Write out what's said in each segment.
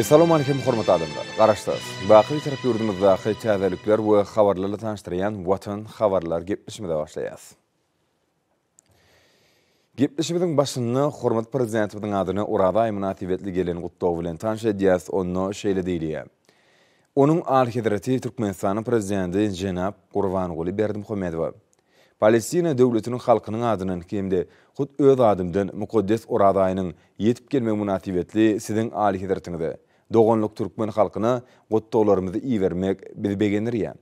Assalamu e, alaykum hormatly adamlar. Garaşdyrs. Baqiy tarapy urdymyzda haýçadalyklar we habarlary tanıştyrýan watan habarlar gepleşmä de başlaýar. Gepleşmäniň başyny hormat prezidentiň adyny Urada Aýmanatiwetli gelen gutlaw bilen tanış edýäs, onuň şeýle diýilýär. Onuň alhedreti Türkmenistanyň prezidenti Jenap Gurbanguly Berdimuhammedow. Palestina döwletiniň halkynyň adyny kimde hut öz adymdan mukaddes Urada aýynyň ýetip gelmegi munatiwetli siziň alhedretiňizde. doğanlık Türkmen halkına gotta olarımızı iyi vermek bizi beğenir ya.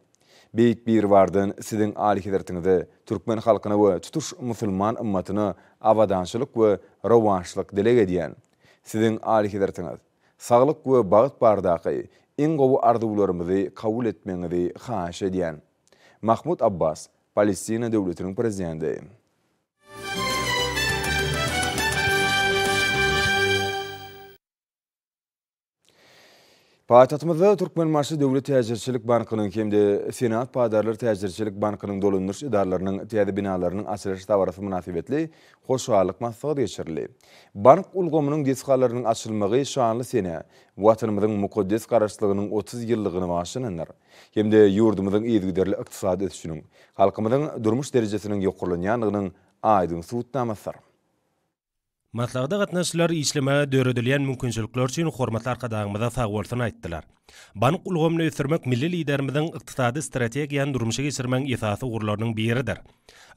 Beyt bir vardın sizin alik edertinizi Türkmen halkına ve tutuş musulman ımmatını avadanşılık ve rovanşılık dile gediyen. Sizin alik edertiniz. Sağlık ve bağıt bardağı in govu arduvlarımızı kavul etmenizi xaş ediyen. Mahmud Abbas, Palestina devletinin prezidenti. Paýtatmyzda Türkmen maşy döwlet täjirçilik bankynyň kemde Senat paýdarlar täjirçilik bankynyň dolunurş edarlarynyň täze binalarynyň açylyş tawarysy münasibetli, goşgalyk maslahat geçirildi. Bank ulgamynyň desgalarynyň açylmagy şanly sene watanymyzyň mukaddes garaşlygynyň 30 ýyllygyny başlanýar. Kemde ýurdumyzyň ýygyderli ykdysady üçin halkymyzyň durmuş derejesiniň ýokurlanýanlygynyň aýdyň suwtnamasy. Matlagda gatnaşlar işleme döredilen mümkinçilikler üçin hormat arkadaşlarymyza sag bolsun aýtdylar. Bank ulgamyny ýetirmek milli liderimiziň ykdysady strategiýany durmuşa geçirmek esasy ugurlarynyň biridir.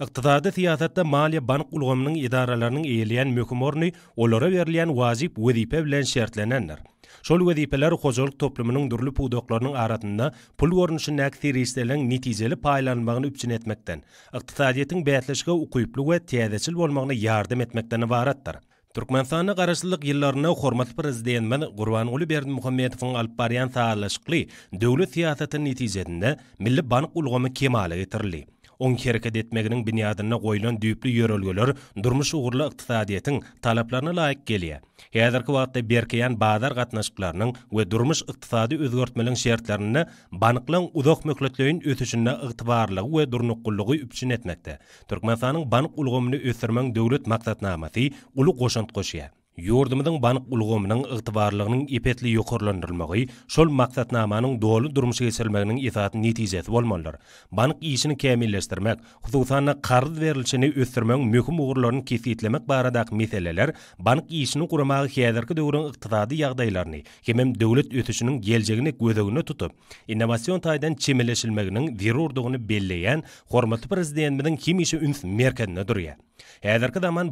Ykdysady siýasatda maliýe bank ulgamynyň idaralarynyň eýelýän möhüm ornyny, olara berilýän wajyp we diýip bilen şertlenenler. Şol wezipeler hozorluk toplumynyň durly pudoklarynyň aratynda pul görnüşi näkdir isleleň netijeli paýlanmagyny üçin etmekden, iqtisadiýetiň bäýetleşige ukyplyk we täzeçil bolmagyna ýardam etmekden ibaratdyr. Türkmenistanyň garaşlylyk ýyllaryna hormatly prezident men Gurban Uly Berdi Muhammedowyň alyp barýan taýlaşykly döwlet siýasatynyň netijesinde Milli Bank ulgamy kemale getirildi. On jerke detmegining binýadyna goýlan düýpli ýörelgeler durmuş ugrly iqtisadiýetiniň talaplaryna laýyk gelýär. Häzirki wagtda berkiýän baýdar gatnaşyklaryny we durmuş iqtisady özgertmeliň şertlerini banklaryň uly möhletli öwüpçünnä ygtybarlygy we durmuşlygy üpjün etmekde. Türkmenistanyň bank ulgamyny ösdürmek döwlet maksatnamasy uly goşant goşýar. Yordumidin banyk ulgomidin ıgtibarlıgının ipetli yukurlandırılmagi, sol maksatnamanın dolu durmuşa esirilmagin ithaat nitizet volmallar. Banyk işini kemilleştirmek, hususana karad verilçini öztürmön mükum uğurlarının kisitlemek baradak miseleler, banyk işini kuramagi xeyadarki dörgün ıgtadadi yagdaylarini, kemim dövlet ötüsünün geljegini gözögini tutup, innovasyon taydan çemeleşilmeginiň virurduğunu belleyen, hormatly prezidentini kim kimi kimi kimi kimi kimi kimi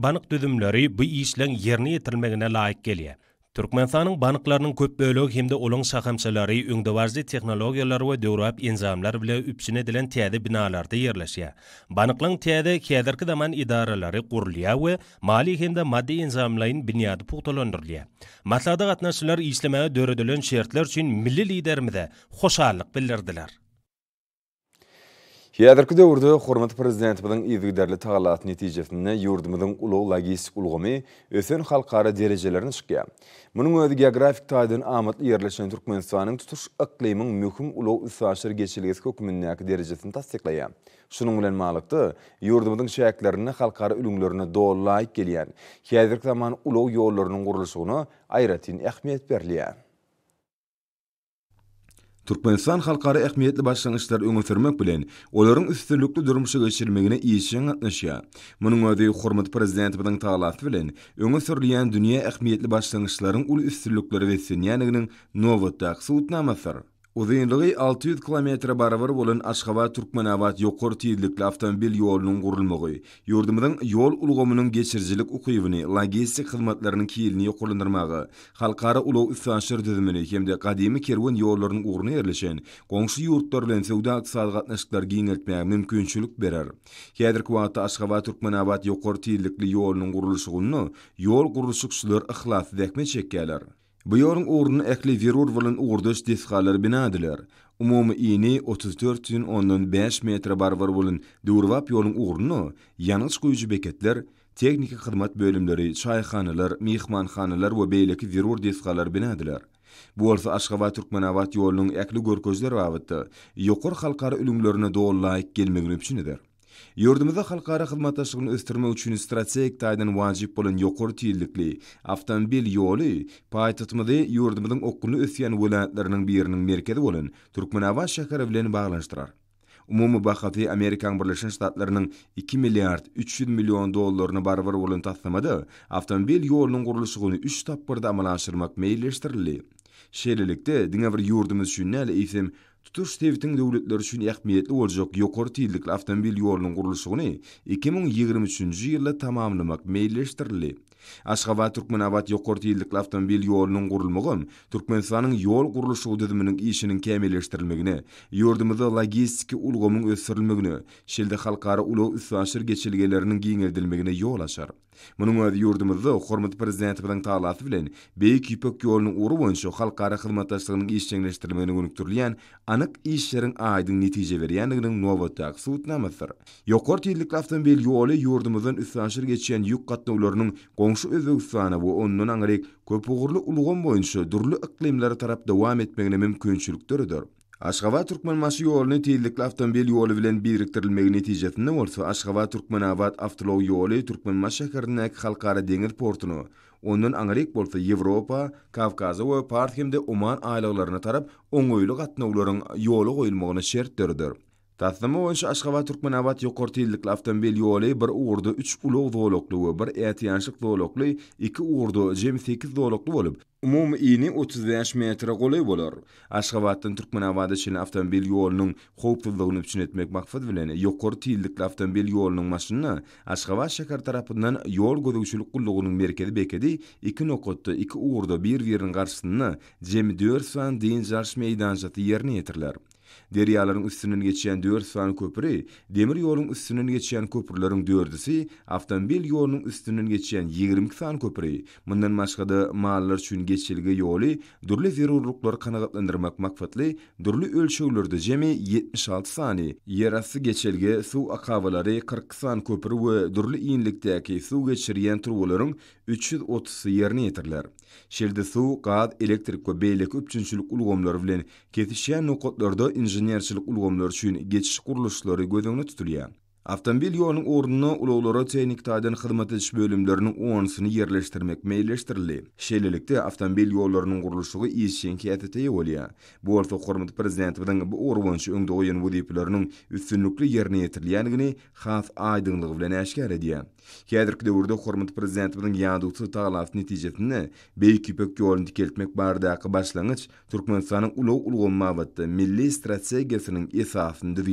banyk kimi kimi kimi keltirilmegine laik gelie. Turkmenistan'ın banklarının köp bölögü hem de ulun sahamsalary, öngdewarzy tehnologiýalar we döwrap enzamlar bilen üpsin edilen täde binalarda ýerleşýä. Banklaryň täde käderki zaman idaralary gurulýa we maliýe hemde maddi enzamlaryň binýady puhtalandyrylýa. Maslahat gatnaşçylar işlemäge döredilen şertler üçin milli liderimize hoşallyk bildirdiler. Kiyadarki de urdu, Hormat Prezident bidin idhigdarli taalat neticefnine yurdumudun ulu logistik ulgumi ösön xalqara derecelerini chikya. Munu geografik taýdan amat yerleşen Turkmenistanin tutuş ıqlaymyn möhüm uly ıssaşir geçiligesik hukumunniak derecesini tasdiklaya. Şunun ulen malıqtı, yurdumudun şäherlerini xalqara ulunlarini doolayik geliyy geliyy geliyy zaman geliyy geliyy geliyy geliyy geliyy Туркменстан халкары әхмиятле башлангычлар өңө сөрмөк белән оларның үстенлекле дөрмүшө кечирмегине ийишен Мұның Мунун өзү хурмат президентибиздин тааласы белән өңө сөрлөгөн дүнья әхмиятле башлангычларның ул үстенлекләре ве сөнянегинин новый так сутнамасыр. Uzynlygy 600 km barawar bolan Aşgabat Türkmenabat ýokur tiýdlikli awtomobil ýolunyň gurulmagy, ýurdumyň ýol ulgamynyň geçirjilik ukywyny, logistik hyzmatlaryň kiýilini ýokurlandyrmagy, halkara ulag ýetgeşler düzümini hemde gadymy kerwen ýollarynyň ugruny ýerleşen, gonşy ýurtlar bilen sowda ykdysady gatnaşyklar giňeltmäge mümkinçilik berer. Häzirki wagtda Aşgabat Türkmenabat ýokur tiýdlikli ýolunyň gurulmagyny ýol gurulmagçylar ihlas däkmeçekler. Bu yorun uğrunu ekli virur vırlın uğrduş disqalar binadiler. Umumu iyni 34 5 metre bar var durvap duurvap yorun uğrunu yanıç kuyucu beketler, teknik xidmat bölümleri, çay khanalar, mihman khanalar ve beylaki virur disqalar binadiler. Bu olsa aşkava Türkmen avat ekli gorkozlar vavadda, yokur halkar ülümlerine doğal laik gelmegin Yurdumuzda halkara xizmatlaşygyny östürme üçin strategik taýdan wajyp bolan ýokary tiýillikli awtomobil ýoly paýtatmady yurdumyzyň okuly ösýän welaýatlarynyň biriniň merkezi bolan Türkmenabat şäheri bilen baglanyşdyrar. Umumy bahaty Amerikan Birleşen Ştatlarynyň 2 milliard 300 million dollaryny barvar bolan tassamady, awtomobil ýolunyň gurulyşygyny 3 tapyrda amala aşyrmak meýilleşdirildi. Şeýlelikde diňe bir yurdumyz şünnäle Tutuş Sevitin dövletler üçün yaxmiyyətli olacaq yokor tiyildikli avtomobil yorunun quruluşuqni 2023-cü yılla tamamlamak meyilleştirli. Aşqava Türkmen Abad yokor tiyildikli avtomobil yorunun qurulmogun Türkmen yol quruluşuq dedimminin işinin kemiyleştirilmogini, yordumuzda logistiki ulgomun ulgomun ulgomun ulgomun ulu ulgomun ulgomun ulgomun ulgomun ulgomun Munun öz yurdumuzda hormat prezidenti bilen taýlanyp bilen beýik ýüpek ýolunyň uru boýunça halkara hyzmatdaşlygyny işçiňleşdirmegini gönükdirýän anyk işleriň aýdyň netije berýändigini nowatak suwtnamasyr. Ýokary tehlikeli awtomobil ýoly ýurdumuzyň üstünçir geçýän ýok gatna goňşy Özbegistana we onuň köp ugurly ulgam boýunça durly iqlimlary tarap dowam etmegine mümkinçilik töredir. Aşgabat Türkmen maşy ýoluny tellikli awtomobil ýoly bilen biriktirilmek netijesinde bolsa, Aşgabat Türkmen awat awtolog ýoly Türkmen maşahyrynyň halkara deňir portuny, ondan aňryk bolsa Ýewropa, Kavkaz we Parthimde Oman aýlyklaryna tarap oňoýly gatnaýlaryň ýoly goýulmagyna şert Tatlımı oyuncu Aşgabat Türkmen Avat yokorti illikli avtomobil bir uğurdu 3 ulu zoologlu ve bir eytiyanşık zoologlu 2 uğurdu cem 8 zoologlu olup umum iyini 35 metre golay bolar. Aşgabat'tan Türkmen Avat için avtomobil yolunun xoğupsuzluğunu üçün etmek maqfad vileni yokorti illikli avtomobil yolunun maşınına Aşgabat şakar tarafından yol gozuşuluk kulluğunun merkezi bekedi 2 nokotta 2 uğurdu bir yerin karşısına cem 4 san din jarş meydanjatı yerini yetirler. deryalaryň üstünden geçýän 4 sany köpüri, demir ýolun üstünden geçýän köpürleriň 4-si, awtomobil ýolunyň üstünden geçýän 22 san köpüri. Mundan başga-da mahallalar üçin geçilgi ýoly durly zerurlyklar kanagatlandyrmak maksatly durly ölçüwlerde jemi 76 sany, ýerasy asty geçilgi suw akawalary 40 san köpüri we durly iňlikdäki suw geçirýän turwalaryň 330-sy ýerine ýetirler. Şelde su, gaz, elektrik we beýlek üçinçilik ulgamlary bilen kesişýän nukatlarda injenerçilik ulgamlary üçin geçiş guruluşlary gözüňde tutulýar. Avtomobil yolunun orununa uluqlara teknik taydan xidmat edish bölümlerinin onsini yerleştirmek meyleştirili. Şelilikte avtomobil yollarının kuruluşluğu iyisiyen ki etete Bu orta kormat prezidentibidin bu orvanşı öngde oyan vudiplarının üstünlükli yerine yetirliyen gini xaf aydınlığı vlen eşkar ediyya. Kedirki devurda kormat prezidentibidin yadutu tağlaf neticetini bey küpök yolun dikeltmek bardaqı başlangıç Turkmenistan'ın ulu ulu ulu ulu ulu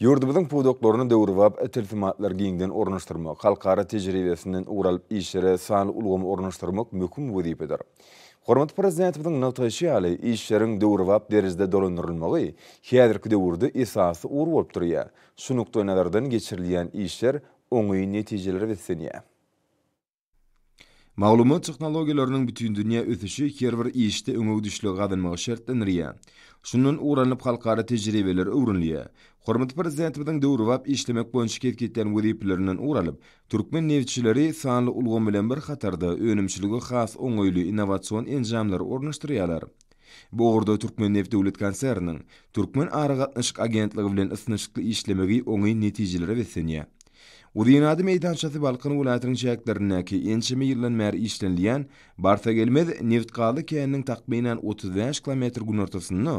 Yurdumuzun bu doktorunu dövrüvap giyindin e, giyinden ornaştırmak, halkara tecrübesinden uğralıp işlere sağlı ulgum ornaştırmak mükum vudip eder. Hormat prezidentimizin nataşi ali işlerin dövrüvap derizde dolandırılmağı, hiyadirki dövrüdü esası uğur olup duruya. Şu noktoy nadardan geçirilyen işler onu neticeler vesseniye. Maglumat texnologiýalarynyň bütün dünýä ösüşi her bir işde öňe düşlü gadanmagy şertlenýär. Şunun uğranıp halkara tecrübeler öğrenliye. Hormat prezidentimizin döwrü işlemek boýunça ketgetlerini wüdiplerinden uğralıp, türkmen newçileri sanly ulgam bilen bir hatarda önümçiligi has oňoýly innowasion enjamlar ornaşdyrýarlar. Bu orda Türkmen Neft Devlet Konserninin Türkmen Arağa Agentligi bilen isnişikli işlemegi oňy netijelere wesenýär. Udiýanady meýdançasy Balkan welaýatynyň şäherlerinde ki, ençe millen mer işlenýän, barça gelmez neft gazy käniniň takminan 35 kilometr günortasyny,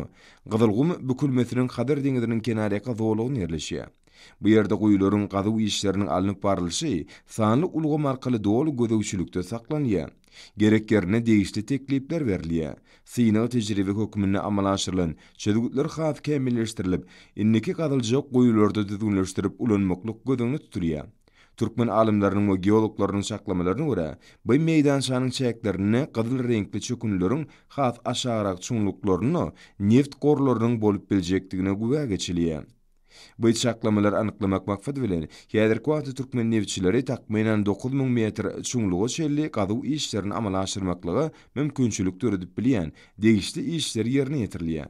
gyzylgum bu kulmetiniň Hader deňizinden kenarega dolugyny Bu yerde kuyuların qadu işlerinin alınıp barylşy sanlı ulgu markali doğal gödövçülükte saklanýar. Gerek yerine değişti teklifler veriliya. Sina tecrübe hükmünün amalaşırılın, çözgütler xaf kemilleştirilip, inneki qadılca kuyularda düzgünleştirip ulan mokluk gödövünü tuturya. Türkmen alimlarının ve geologlarının saklamalarını ura, bu meydan şanın çayaklarını, qadıl renkli çökünlülülülülün, xaf aşağıraq çoğunluklarını, neft korlarını, neft korlarını, neft korlarını, Bu çaklamalar anıklamak vakfet bilen, yedir kuatı Türkmen nevçileri 9000 metr çoğunluğu şerli qadu işlerini amala aşırmaklığı mümkünçülük törüdüp bilen, degişli işleri yerine yetirliye.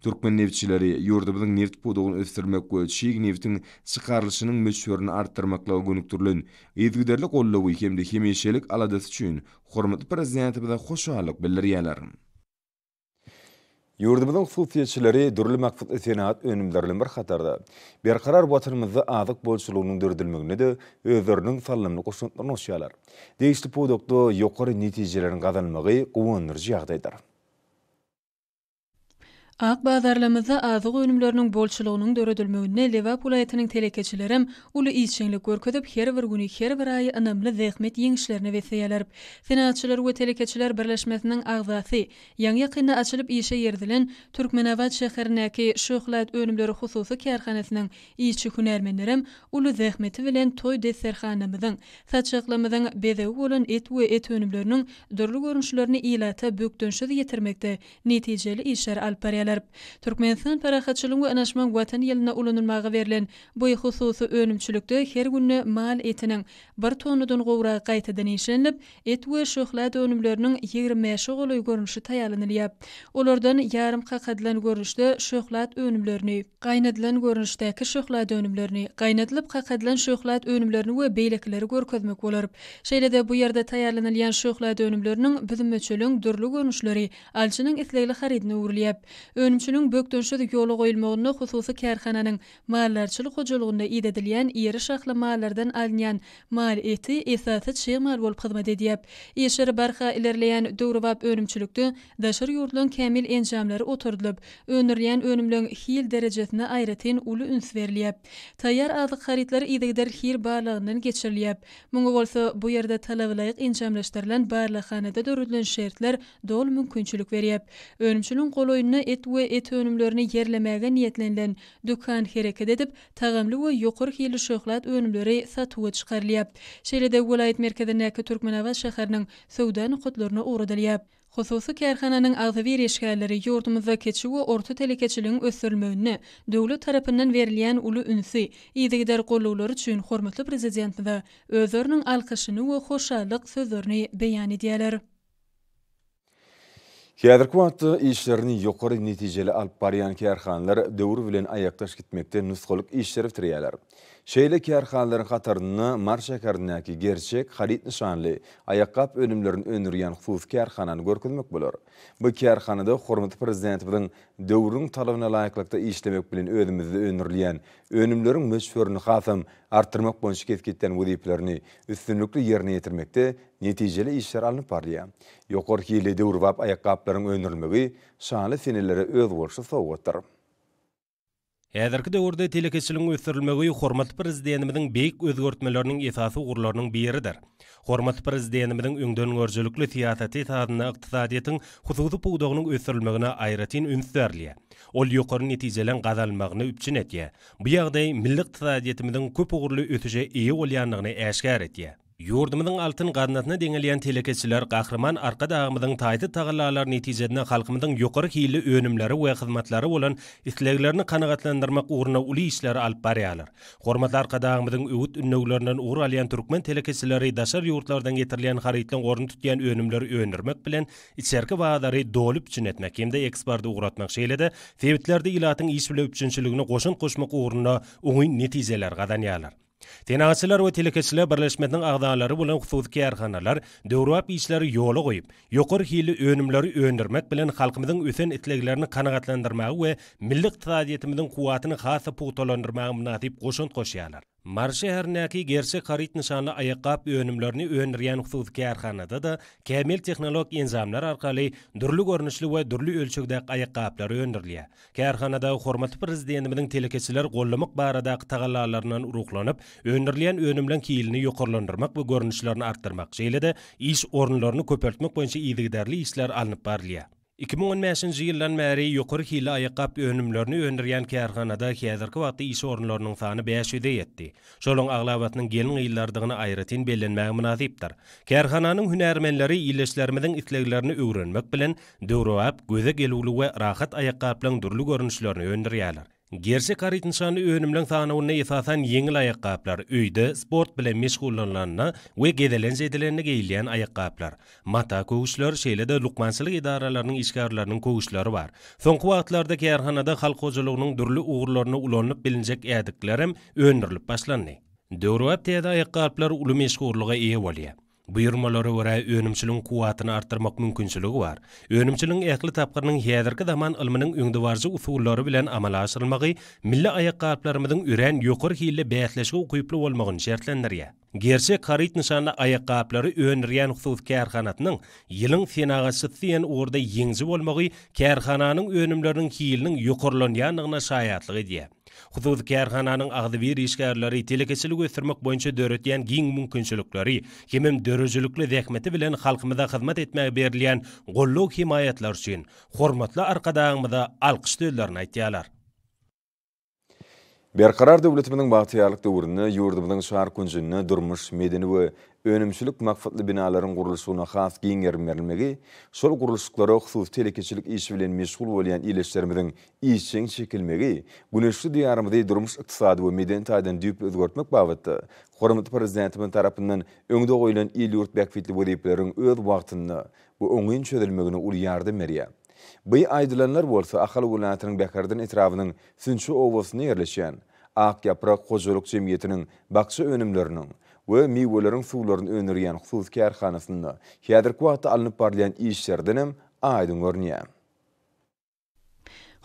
Türkmen nevçileri yurdu nevt buduğun öztürmek ve çiğg nevtin çıkarlışının müçhörünü arttırmakla gönük türlün, idgiderlik olu kemdi kemdi kemdi kemdi kemdi kemdi Yurdumuzun sosiyetçileri dürlü maksat esenaat önümlerle bir hatarda. Bir karar vatanımızda azık bolçuluğunun dördülmüğüne de özlerinin sallamını kusuntlarına uçyalar. Değişli bu doktor yokarı neticilerin kazanmağı kuvanırcı yağdaydır. Ak bazarlarymyzda azyk önümlörüniň bolçulygynyň döredilmegine Liverpool ýetiniň telekeçileri uly iýişçilik görkezip her bir güni her bir aýy anamly zähmet ýeňişlerini wesaýalar. Senatçylar we telekeçiler birleşmesiniň agzasy ýa-ni ýakyny açylyp işe ýerdilen Türkmenabat şäherindäki Şuhlat önümleri hususy kärhanasynyň iýişçi hünärmenleri uly zähmeti bilen toý deserhanamyzyň saçyklamadan bedew bolan et we et önümleriniň dürli görnüşlerini ilata bökdünşi ýetirmekde netijeli işler alparýar. ýerler. Türkmenistan parahatçylygy we anaşman watan ýelini ulanylmagy berilen bu hususy önümçülikde her günni mal etiniň 1 tonudan gowra gaýta denişlenip, et we şohla döwnümlärini ýerim meşgulyg görnüşi taýalanylýar. Olardan ýarım kakadlan görnüşde şohla döwnümlärini, gaýnadlan görnüşde ki şohla döwnümlärini, gaýnadylyp kakadlan şohla döwnümlärini we beýlekleri görkezmek bolaryp, şeýle bu ýerde taýalanylýan şohla döwnümlärini bizim üçin dürlü görnüşleri, alçynyň islegli haridini öwrüliýär. Önümçünün bökdönşüdü yolu qoyulmağını xüsusi kərxananın mallarçılı qoculuğunda id iri şaxlı mallardan alinyan mal eti, esası çi mal bol qızmat ediyyib. Eşir barxa ilerleyen dörubab önümçülükdü, daşır yurdlun kəmil encamları oturdulub, önürliyən önümlün hiyil dərəcəsini ayrətin ulu üns veriliyib. Tayyar azıq xaritlar idəkdər hiyil barlağının geçiriliyib. Mungu bu yerdə talavlayıq encamlaşdırlan barlaqanada dörudlun şərtlər dol mümkünçülük veriyib. Önümçülün qoloyunna et we et önümlörünü yerlemäge niyetlenilen dükkan hereket edip tagamly we ýokary hili şöhlet önümlöri satuwa çykarlyap. Şeýlede welaýet merkezinde Türkmenabat şäheriniň söwda nukutlaryny uradylyap. Hususy kärhananyň agzawy reşgärleri ýurdumyzda keçiw we orta telekeçiligiň ösürmegini döwlet tarapyndan berilýän uly ünsi, ýigidär gollawlary üçin hormatly prezidentmi we özörniň alkyşyny we hoşallyk sözlerini beýan edýärler. Кәдіркуат иштерінің жоқары нетижелі алып барыян кәрханлар дәуір білен аяқташ кетмекте нұсқолық иштері бітірелер. Şeýle ki, arxanlaryň gatarynyň marş gerçek halyt nişanly ayaqqap önümlerini önürýän hufuf kärhanany görkezmek bolar. Bu kärhanada hormat prezidentiň döwrüň talabyna laýyklykda işlemek bilen özümizi önürleýän önümleriň müşferini hasam artyrmak bolan şirketden wüdiplerini üstünlikli ýerine ýetirmekde netijeli işler alyp barýar. Ýokary ýyly döwrüp ayaqqaplaryň önürmegi şanly senelere öz wursa sowgatdyr. Äderki döwürde telekeçiligin ötürilmegi hormat prezidentimiziň beýik özgörtmeleriniň esasy gurlarynyň biridir. Hormat prezidentimiziň öňden görjülükli tiýatry taýdyny ykdysadyýetiň hususy pugdagynyň ötürilmegine aýratyn Ol ýokary netijelen gazalmagyny üpçin etýär. Bu ýagdaý millik ykdysadyýetimiziň köp ugurly ötüje ýeýe bolýanlygyny äşgär Yurdumyň altyn garnatyna deňelýän telekeçiler gahrman arka dağmyň taýdy tagallalary netijesinde halkymyň ýokary hilli önümleri we hyzmatlary bolan isleklerini kanagatlandyrmak uğruna uly işleri alyp barýarlar. Hormatly arka dağmyň öwüt ünnöglerinden ugr alýan türkmen telekeçileri daşar ýurtlardan getirilýän haritlen gorun tutýan önümleri önürmek bilen içerki wagdary dolup çynetmek hem-de eksportdy ugratmak şeýlede fevitlerde ilatyň iş bilen üçinçiligini goşun goşmak uğruna oňy netijeler gadanýarlar. Tenaçlar we telekeçle birleşmetning agdalary bilen husus arxanalar, döwrap işleri ýoly goýup, ýokur hili önümleri öndürmek bilen halkymyzyň üsen itleklerini kanagatlandyrmagy we milli iqtisadiýetimiziň kuwatyny hasa pugtalandyrmagy mynatyp goşun goşýarlar. Marşe her neki gerçe karit nişanlı ayakkab önümlerini önriyen hususki arkanada da kemil teknolog enzamlar arkali durlu görnüşlü ve durlu ölçüde ayakkablar önriyen. Ke hormat prezidentimidin telekeçiler gollumuk barada tagallarlaryndan uruklanıp önriyen önümlerin kiyilini ýokurlandyrmak bu görnüşlerini artdyrmak. Şeyle de iş ornlaryny köpörtmek boýunça iyi işler alınıp 2015-nji ýyldan bäri ýokary hili aýaqap önümlerini öndürýän kärhanada häzirki wagtda iş ornlarynyň sany 5 ýa ýetdi. Şolun aglawatyny gelin ýyllardygyny aýratyn bellenmä munasypdyr. Kärhananyň hünärmenleri ýyllaşlarymyň itleklerini öwrenmek bilen döwrap, gözä gelýüli we rahat aýaqaplaryň durly görnüşlerini öndürýärler. Gerse karitinsanı önümlən sana onna yengil yeni öyde, sport bilə meşğullanlanna ve gedelen zədələnə gəyiliyən ayaqqaplar. Mata kogusilər, şeylədə lukmansılıq idaralarının işgərlərinin kogusiləri var. Son kuatlarda kəyərxanada xalqozuluğunun dürlü uğurlarına ulanıp bilincək ədiklərəm, ədiklərəm, ədiklərəm, ədiklərəm, ədiklərəm, ədiklərəm, ədiklərəm, ədiklərəm, ədiklərəm, ədiklərəm, Buyurmaları ora önümçülün kuvatını arttırmak mümkünçülüğü var. Önümçülün ehli tapkırının hiyadırkı zaman ılmının ündivarcı usulları bilen amala milli ayak kalplarımızın üren yukur hiyle beyekleşge okuyuplu olmağın şertlendiriye. Gerçi karit nişanlı ayak kalpları önriyen xsuz kerhanatının yılın sinaga sıtsiyen uğurda yengzi olmağı kerhananın önümlerinin hiyilinin yukurlanyanlığına şayatlıgı diye. Худуд кәрхананың ағдывир ешкәрләрі телекесілігі өсірмек бойыншы дөрөтен гиң мүмкіншілікләре, кемем дөрөжіліклі дәхметі білен халқымыда хызмат етмәге берілген ғолу химаятлар үшін, хорматлы арқадағымыда алқыш төлләрін айтиялар. Berqarar devletiminin bahtiyarlık devurini, yurdubudun şahar kuncunini, durmuş, medeni we önümsülük maksatly binaların kuruluşuna khas giyin yerin verilmegi, sol kuruluşlukları oksuz telekeçilik işvilen meşgul volyan iyileşlerimizin işçin çekilmegi, güneşli diyarımızı durmuş ykdysady we medeni taýdan dup ödgörtmek bavitdi. Hormatı prezidentimin tarafından öňde oylan ili ili ili ili ili öz wagtyny bu ili Bu aydylanlar bolsa, akhal Ulanatynyň bekardin etrawynyň Sinçu ovosini ýerleşýän Ak Ýapraq gojuluk jemgyýetiniň bakşy önümleriniň we miyvelerin suwlaryny önürýän hususy kärhanasynda hädir kuwaty alınıp barlyan işlerden hem aýdyň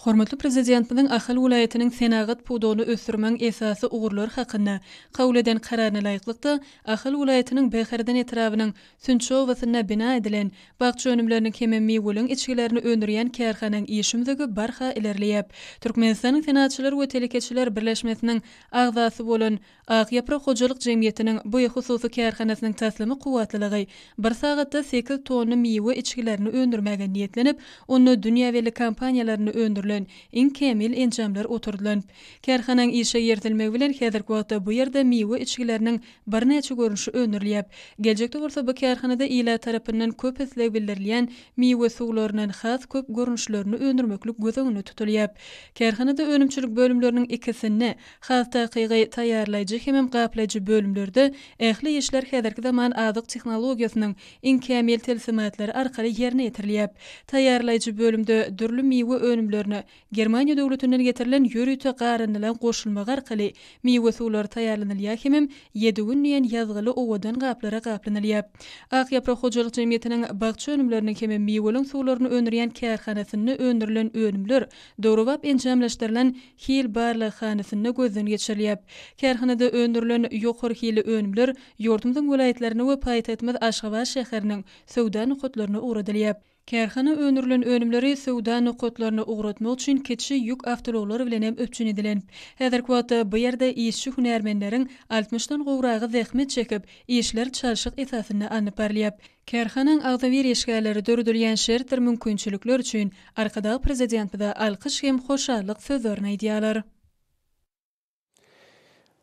Hormatly prezidentimiň Ahal welaýatynyň senagat pudony ösürmeň esasy ugurlar hakynda kabul eden kararyna laýyklykda Ahal welaýatynyň Beherden etrawynyň Sünçö wasyna bina edilen bagçy önümlerini kemen miwulyň içgilerini öndürýän kärhananyň ýeşimdigi barha ilerleýip Türkmenistanyň senatçylar we telekeçiler birleşmesiniň agzasy bolan Ak Ýapra hojalyk jemgyýetiniň bu hususy kärhanasynyň taslymy kuwatlylygy bir sagatda 8 tonny miwe içgilerini öndürmäge niýetlenip onu dünýäwi kampaniýalaryny öndürýär bölen in kemil enjamlar oturdylar. Kärhanan işe yerdilme bilen häzir bu ýerde miwe içgileriniň bir näçe görünüşi önürlýäp, geljekde bolsa bu kärhanada ila tarapyndan köp ýyllar bildirilýän miwe suwlarynyň has köp görünüşlerini önürmeklik gözegini tutulýap. da önümçilik bölümleriniň ikisini, has taýyýy taýýarlajy hem gaplajy bölümlerde ähli işler häzirki zaman adyk tehnologiýasynyň in kemil telsimatlary arkaly ýerine ýetirilýäp. Tayarlayjy bölümde dürlü miwe önümlerini Germaniýa döwletinden getirilen ýörüti garynlylan goşulmak arkaly miýewe suwlary taýýarlanylýar hemem 7 gün diýen ýazgyly owadan gaplara gaplanylýar. Ak ýapra hojalyk jemgyýetiniň bagçy önümlerini kemi miýewelik suwlaryny öndürýän kärhanasyny öndürilen önümler dorowap enjamlaşdyrylan hil barly hanasyny gözden geçirilýär. Kärhanada öndürilen ýokur hili önümler ýurdumyň welaýetlerini we paýtatmaz Aşgabat şäheriniň söwda nukutlaryny uradylýar. Kerxana önürlün önümleri sevda nukotlarına uğratma üçin keçi yuk aftaloğları vilenem öpçün edilen. Hedar kuatı bu yerde iyişi hunermenlerin altmıştan qoğrağı zekhmet çekip, iyişler çarşıq etafinna anna parliyap. Kerxanaan aldavir yeşgalari dördül yansir tır münkünçülüklü lükler lükler lükler lükler lükler lükler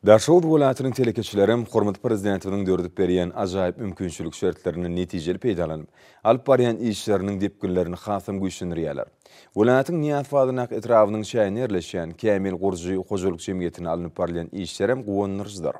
Daşoguz welaýatynyň terekäçilärim, hormatly Prezidentimiziň döredip berýän ajaýyp mümkinçilik şertlerini netijeli peýdalanyp, alparýan işleriň depgünlerini hasym güýçünden riýal. Welaýatynyň niýetwadyň ähli etrawynyň şänerleşen, kämil gürji öz ulk şem getinä alnyp barylan işlerim güýçlendirýär.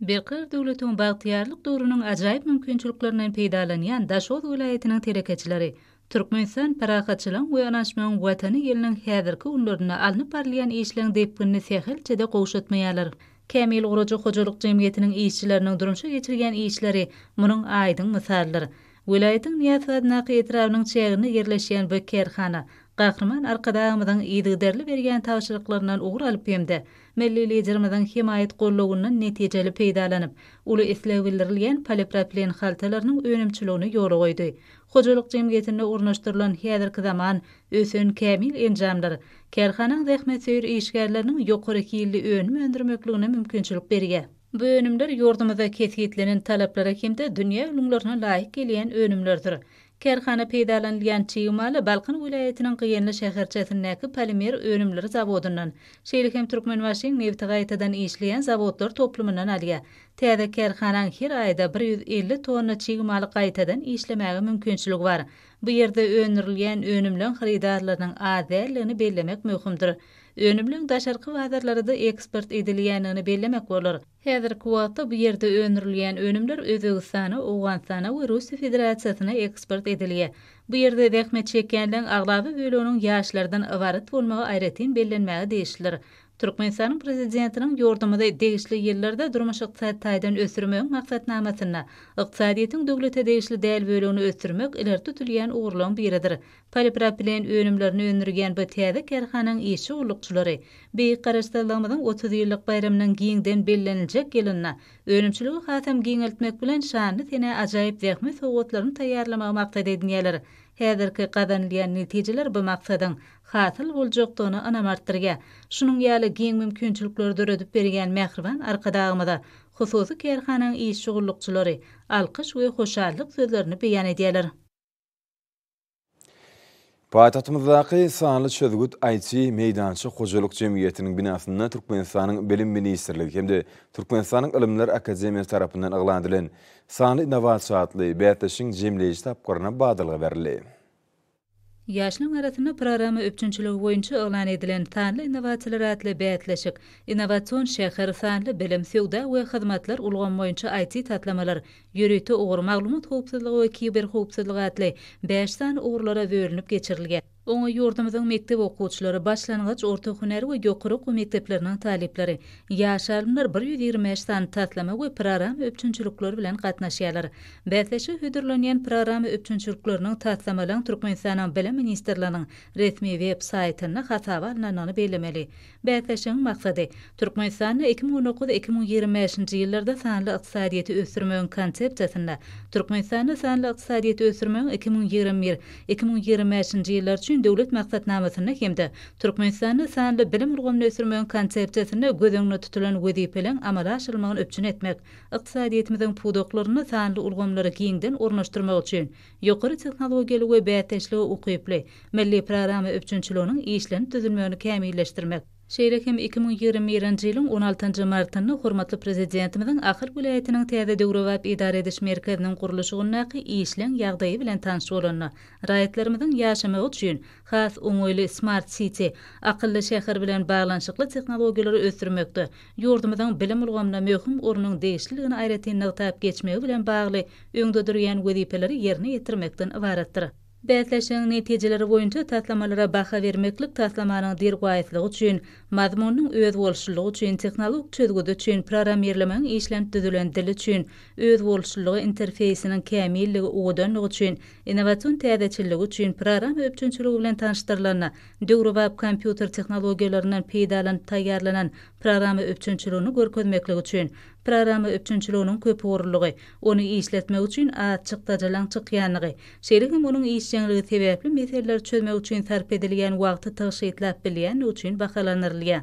Bir gör nähili döwletüň baxtlylyk ýolunyň ajaýyp mümkinçiliklerinden peýdalanýan Daşoguz welaýatynyň terekäçlärä Türkmenistan paraqatçylaryň uýanaşmagyň watany ýelini häzirki ullaryna alnyp barlyan işleriň depgini sehilçe de goşutmaýarlar. Kamil Uruju hojalyk jemgyýetiniň işçileriniň durmuşa geçirgen işleri munyň aýdyň mysallary. Welaýatyň niýetlerini näqi etrawynyň çeğini yerleşen bu kerhana, gahrman arkada amadan ýygdyrly berýän täwşiriklerinden ugr alyp ýemde. Milli lideriniň himayat gollugynyň netijeli peýdalanyp, uly islewilleriň polipropilen haltalarynyň önümçiligini ýorgoýdy. Hojalyk jemgyetine urnaşdyrylan häzir kadaman ösün kämil enjamdyr. Kerhanyň rahmet söýür işgärleriniň ýokary kiýilli önüm öndürmekligine mümkinçilik berýär. Bu önümler yurdumuza kesgitlenen talaplara kimde dünya ulumlarına layık geleyen önümlerdir. kerxana peydalanilgan çiyumalı Balqın vilayetinin qiyenli şehirçesindeki polimer önümleri zavodundan Şeyhlikem Türkmen başı mevti qaytadan işleyen zavodlar toplumundan alya. Täze kerxanan her ayda 150 tonna çiyumalı qaytadan işlemäge mümkinçilik bar. Bu ýerde önürilgen önümlön xaridarlarının azerlığını bellemek möhümdir. Önümlüň daşarqy wazirlerinde ekspert edilýänini bellemek olur. Häzir kuwatda bu ýerde önürilýän önümler Özbegistana, Owgansana we Rusya Federasiýasyna eksport edilýär. Bu ýerde rehmet çekenden aglaby bölüniň ýaşlardan avarit bolmagy aýratyn bellenmäge deýilýär. Türkmenistan'ın prezidentinin yordamada değişli yerlerde durmuş ıqtisadi taydan ösürmeyen maksat namasını, ıqtisadiyetin devlete değişli değer bölüğünü ösürmek iler tutulayan uğurluğun biridir. Polipropilen önümlerini önürgen bu tiyadı kerhanan işi beyi karıştırlamadın 30 yıllık bayramının giyinden bellenilecek gelinle, önümçülüğü hatam giyinilmek bilen şanlı tene acayip vehmi soğutlarını tayarlamak maksat edin yelir. Hedirki qadanlayan neticilir bu maksadın, hatil boljakdygyny anam artdyrga. Şunun ýaly giň mümkinçilikleri döredip bergen Mehriban arkadaşymda hususy kerhanan iş şugullukçylary alkyş we hoşallyk sözlerini beýan edýärler. Paýtagtymyzdaky sanly çözgüt IT meýdançy hojalyk jemgyýetiniň binasynda Türkmenistanyň bilim ministrligi hemde Türkmenistanyň ilimler akademiýasy tarapyndan aglandylan sanly innowasiýatly bäteşiň jemleýiş tapgyryna badalga berilýär. Yaşlyň arasynda programma üçünçülük boýunça eglan edilen tanly innowatsiýalar atly bäýetleşik, innowasion şäher sanly bilim sewda we hyzmatlar ulgam boýunça IT tatlamalar, ýürüti ogur maglumat howpsuzlygy we kiber howpsuzlygy atly 5 san ogurlara bölünip geçirilgen. Оңы йордымыдың мектеп оқуучылары башланғыч орта хүнәрі ой гөкірі қу мектеплерінің талиплері. Яш алымлар 125 сан татлама ой программы өпчінчіліклер білән қатнашиялар. Бәтлеші хүдірлөнен программы өпчінчіліклерінің татламалан Түркменсанан білі министерланың ресми веб сайтына хасава 2019-2025 yıllarda санлы ықсадиеті өсірмөң концепциясында Түркменсаны санлы ықсадиеті өсірмөң 2021-2025 yıllar üçin döwlet maksatnamasyny hemde Türkmenistany sanly bilim urgum nesirmeýän konsepsiýasyny gözüňde tutulan wezipeleň amala aşyrmagyny üçin etmek, ykdysadyýetimiziň pudoklaryny sanly ulgamlara giňden ornaşdyrmak üçin ýokary tehnologiýalary we beýtäşligi ukyply milli programma öpçünçiligini işlenip düzülmegini kämilleşdirmek. Şeýlekem 2021-nji ýylyň 16-njy martyny hormatly prezidentimiziň ahyr welaýetiniň täze döwrewap idare edýiş merkeziniň gurulyşy üçin näki ýagdaýy bilen tanyş bolanyny. Raýatlarymyzyň ýaşamak üçin has öňüli smart city, akylly şäher bilen baglanyşykly tehnologiýalary ösdürmekde. Ýurdumyzyň bilim ulgamyna möhüm ornyň degişliligini aýratyn nagtap geçmegi bilen bagly öňde durýan wezipeleri ýerine ýetirmekden ibaretdir. Bəzləşən nəticələri boyunca tatlamalara baxa verməklik tatlamanın dər qayətləq üçün, mazmonun öz qolşılıq üçün, texnolog çözgüdü üçün, program yerləmən işləm tüzüləndirli üçün, öz qolşılıq interfeysinin kəmiyyilləq uqudanlıq üçün, inovasyon təədəçilləq üçün, program öpçünçülü qüblən tanıştırlarına, dəqrubab kompüter texnologiyalarından peydalan tayyarlanan program öpçünçülünü qorqudməklik programma öpçünçülüğünün köp orulugy, onu işletme üçin açyk dajalan çykýanlygy, şeýlegi onuň işçiňligi sebäpli meseleler çözmek üçin sarf edilýän wagty tagşytlap bilýän üçin bahalanyrlygy.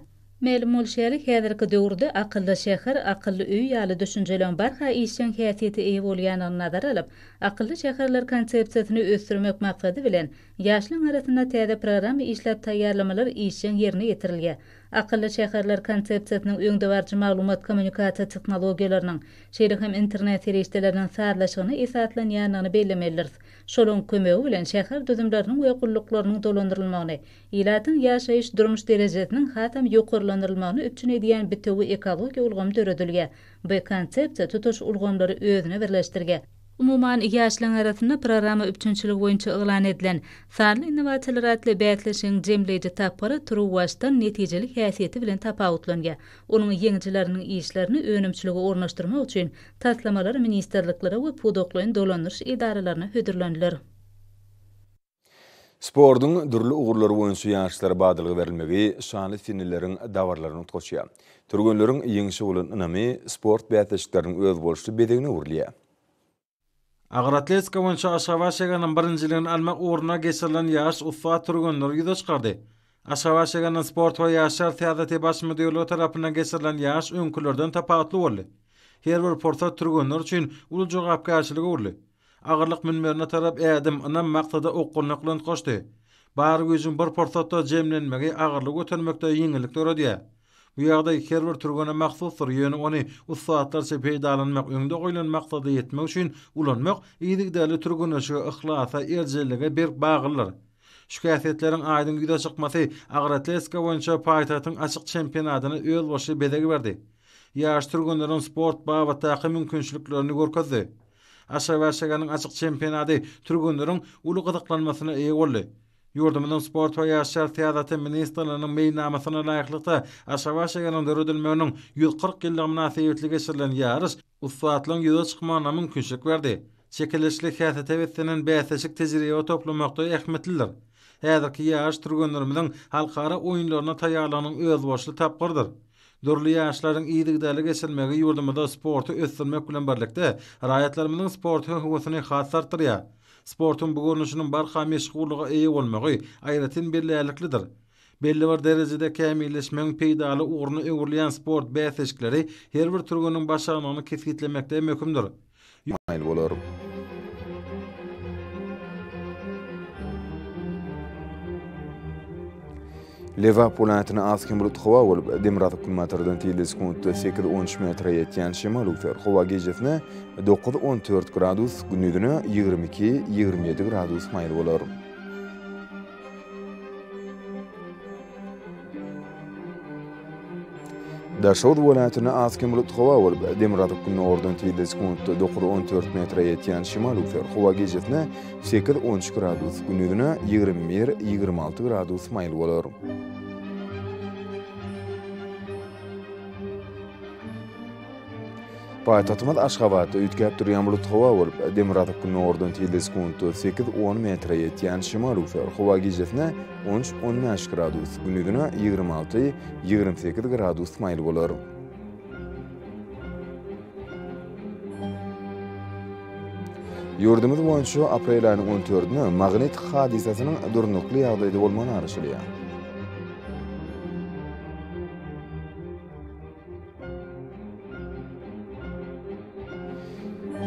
Mälim bol şeýle häzirki döwürde akylly şäher, akylly üý ýaly düşünjelen barha işçiň häsiýeti ýa bolýanyny nazar alyp, akylly şäherler konsepsiýasyny ösdürmek maksady bilen ýaşlyň arasynda täze programma işläp taýýarlamalar işçiň ýerine ýetirilýär. Akıllı şehirler konseptinin öňde barjy maglumat kommunikasiýa tehnologiýalarynyň, şeýle hem internet ýerleşdirilýän saýlaşygyny esaslandyrýanyny bellemeler. Şolun kömegi bilen şehir düzümleriniň we gullyklaryň dolandyrylmagyny, ýaşaýyş ýaşaýyş durmuş derejesiniň hatam ýokurlandyrylmagyny üçin edýän bitewi ekologiýa ulgom edilýär. Bu konsepsiýa tutuş ulgamlary özüne birleşdirilýär. Umuman ýaşlaryň arasynda programma üçünçilik boýunça ilan edilen sanly innowatorlar atly bäýetleşiň jemleýji tapary turu wagtdan netijeli häsiýeti bilen tapawutlanýa. Onuň ýeňçilerini işlerini önümçiligi ornaşdyrmak üçin taslamalar ministrliklere we pudoklaryň dolanyş idaralaryna hödürlendiler. Spordun dürlü uğurları oyuncu yarışları badalığı verilmevi, şanlı finillerin davarlarını tutkoşuya. Türgünlerin yenisi olan inami, sport beyatlaşıklarının öz borçlu bedeğini uğurluya. Agratleska wonsha Ashavashaganyň birinji alma almak ugruna geçilen ýaş Uffa Turgun Nurgyda çykardy. Ashavashaganyň sport we ýaşlar täzeti baş müdirligi tarapyndan geçilen ýaş öňkülerden tapatly boldy. Herwer Porta Turgun Nur üçin uly jogapkärçilige urly. Agırlyk minmerine tarap ädim ýa-da maqtada okunyklyň goşdy. Bar gözüm bir portatda jemlenmegi agırlyk ötürmekde ýeňilik töredi. Bu ýagdaý server turgana maksatdyr, ýöne ony ussatlarça peýdalanmak öňde goýulan maksady ýetmek üçin ulanmak ýetdik däle turgana şu ihlasa ýerjellige bir baglar. Şikayetleriň aýdyň güýde çykmasy Agratleska boyunca paýtatyň açyk çempionatyny öýel başy bedegi berdi. Ýaş turgundan sport baýa taýy mümkinçiliklerini görkezdi. Aşawaşaganyň açyk çempionaty turgundan uly gadaqlanmasyna eýe boldy. Yurdumun sport we ýaşlar tiýatry ministrlarynyň meýnamasyna laýyklykda aşawaşa gelen döredilmäniň 140 ýyllyk münasibetlige şerlen ýaryş ussatlyň ýüze çykmagyna mümkinçilik berdi. Çekilişli kiýata täwetdenin beýleşik tejribe we toplumakda ähmetlidir. Häzirki ýaş türgenlerimiziň halkara oýunlaryna taýýarlanyň öz başly tapgyrdyr. Dörli ýaşlaryň iýdigdäligi geçilmegi ýurdumda sporty ösdürmek bilen birlikde raýatlarymyň sporty hukugyny hasartdyrýar. sportun bu görnüşünün barha meşgulluğa eýe bolmagy aýratyn berläliklidir. Belli bir derejede kämilleşmäň peýdaly ugruny öwrülýän sport beýleşikleri her bir turgunyň başagynyň kesgitlemekde mümkindir. Maýyl Liverpool anatini az kim bulut xova bo'lib Demrat hukumatlaridan 50 sekund 8-13 metr yetgan shimol ufer xova gejasini 9-14 gradus gündüzünü 22-27 gradus mayl bo'lar. Daşod volatını askim bulup tova ol be demirat kun ordan tiydes kun 14 metre yetyan şimal ufer hava gecetne sekir 13 gradus günüdünü 21 26 gradus mail bolar Paýtatmaz Aşgabatda ýetgäp durýan bulut howa bolup, Demiradyk günü ordan tildes gunty 8-10 metre ýetýän şimal ufer howa gejesine 13-15 gradus, günü 26-28 gradus maýyl bolar. Yurdumuz boyunca aprel ayının 14-nü magnet hadisasının durnuklu yağdaydı olmanı arışılıyor.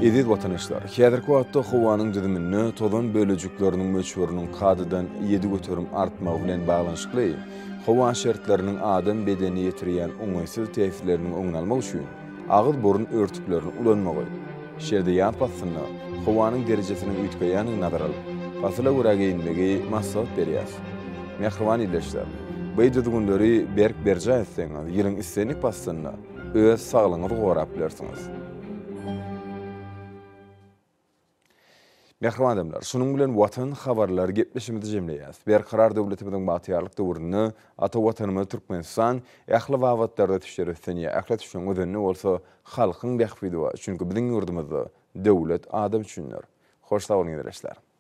Ediz vatanaşlar, kiyadirko hatta xovanın didimin nö, tozan bölücüklerinin möçverinin qadidan yedi götürüm artma ulen bağlanışıklayı, xovan şertlerinin adam bedeni yetiriyan onaysil teyfilerinin onalma uçuyun, ağıl borun örtüklerini ulanma Şerde şerdi yan patsınna, xovanın derecesinin ütkayanın nadaralı, basıla uraga inmegi masal beriyaz. Mekhruvan illeşler, bai dudu berk berk berk berk istenik berk berk berk berk berk Mehriban adamlar, şunun bilen watan xabarlar gepleşimde jemleýäs. Berqarar döwletimiziň batyarlyk döwrüni, ata watanymy Türkmenistan ähli wagtlarda tüşer ötseni, ähli tüşen özünni bolsa halkyň bäxfidi we çünki biziň ýurdumyzda döwlet adam üçinler. Hoş sag bolun,